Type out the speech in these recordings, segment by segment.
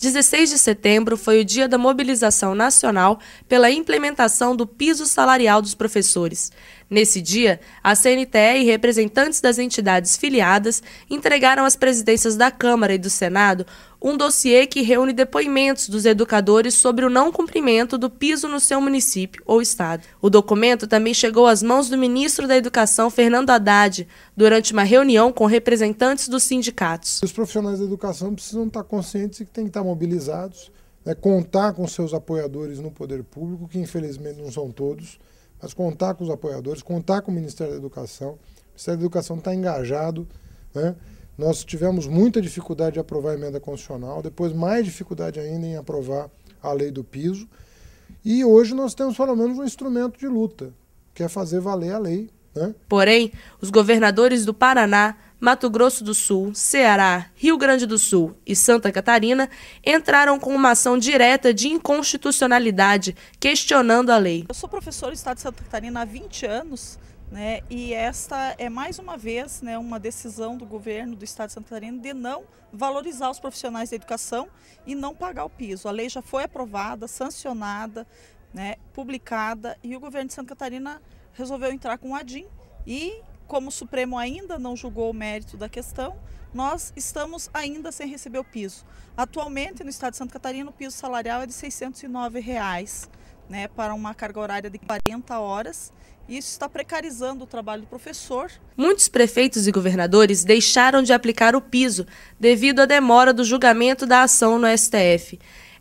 16 de setembro foi o dia da mobilização nacional pela implementação do piso salarial dos professores. Nesse dia, a CNTE e representantes das entidades filiadas entregaram às presidências da Câmara e do Senado um dossiê que reúne depoimentos dos educadores sobre o não cumprimento do piso no seu município ou estado. O documento também chegou às mãos do ministro da Educação, Fernando Haddad, durante uma reunião com representantes dos sindicatos. Os profissionais da educação precisam estar conscientes e que têm que estar mobilizados, né, contar com seus apoiadores no poder público, que infelizmente não são todos mas contar com os apoiadores, contar com o Ministério da Educação. O Ministério da Educação está engajado. Né? Nós tivemos muita dificuldade de aprovar a emenda constitucional, depois mais dificuldade ainda em aprovar a lei do piso. E hoje nós temos pelo menos um instrumento de luta, que é fazer valer a lei. Né? Porém, os governadores do Paraná, Mato Grosso do Sul, Ceará, Rio Grande do Sul e Santa Catarina entraram com uma ação direta de inconstitucionalidade, questionando a lei. Eu sou professora do Estado de Santa Catarina há 20 anos. Né, e esta é mais uma vez né, uma decisão do governo do Estado de Santa Catarina de não valorizar os profissionais da educação e não pagar o piso. A lei já foi aprovada, sancionada, né, publicada e o governo de Santa Catarina resolveu entrar com o ADIM e como o Supremo ainda não julgou o mérito da questão, nós estamos ainda sem receber o piso. Atualmente, no estado de Santa Catarina, o piso salarial é de R$ 609, reais, né, para uma carga horária de 40 horas. Isso está precarizando o trabalho do professor. Muitos prefeitos e governadores deixaram de aplicar o piso devido à demora do julgamento da ação no STF.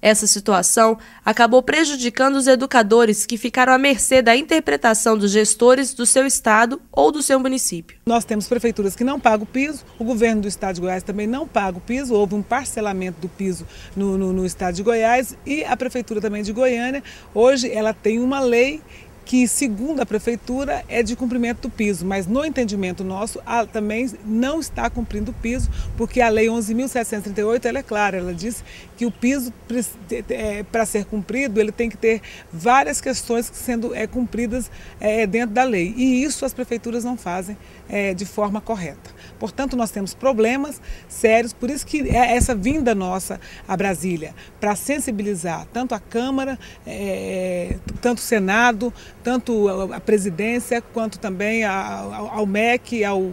Essa situação acabou prejudicando os educadores que ficaram à mercê da interpretação dos gestores do seu estado ou do seu município. Nós temos prefeituras que não pagam piso, o governo do estado de Goiás também não paga o piso, houve um parcelamento do piso no, no, no estado de Goiás e a prefeitura também de Goiânia, hoje ela tem uma lei que, segundo a prefeitura, é de cumprimento do piso, mas no entendimento nosso também não está cumprindo o piso, porque a Lei 11.738 ela é clara, ela diz que o piso, para é, ser cumprido, ele tem que ter várias questões sendo é, cumpridas é, dentro da lei, e isso as prefeituras não fazem é, de forma correta. Portanto, nós temos problemas sérios, por isso que é essa vinda nossa a Brasília, para sensibilizar tanto a Câmara, é, tanto o Senado, tanto a presidência quanto também ao, ao MEC, ao,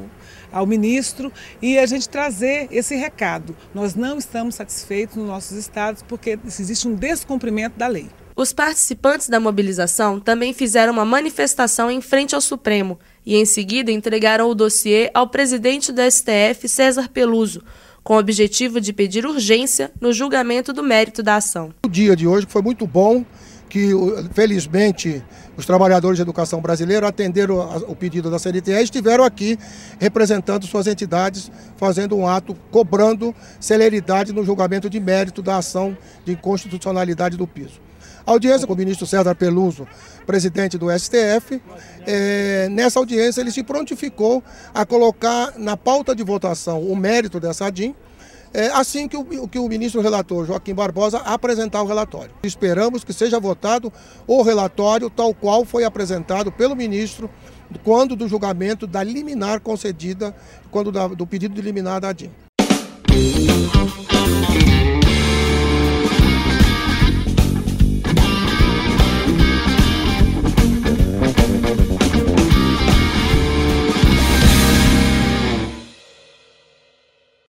ao ministro e a gente trazer esse recado. Nós não estamos satisfeitos nos nossos estados porque existe um descumprimento da lei. Os participantes da mobilização também fizeram uma manifestação em frente ao Supremo e, em seguida, entregaram o dossiê ao presidente do STF, César Peluso, com o objetivo de pedir urgência no julgamento do mérito da ação. O dia de hoje foi muito bom que felizmente os trabalhadores de educação brasileira atenderam o pedido da CNTE e estiveram aqui representando suas entidades, fazendo um ato cobrando celeridade no julgamento de mérito da ação de inconstitucionalidade do piso. A audiência com o ministro César Peluso, presidente do STF, é, eh, nessa audiência ele se prontificou a colocar na pauta de votação o mérito dessa ADIM, é assim que o, que o ministro relator Joaquim Barbosa apresentar o relatório. Esperamos que seja votado o relatório tal qual foi apresentado pelo ministro quando do julgamento da liminar concedida, quando da, do pedido de liminar da DIN.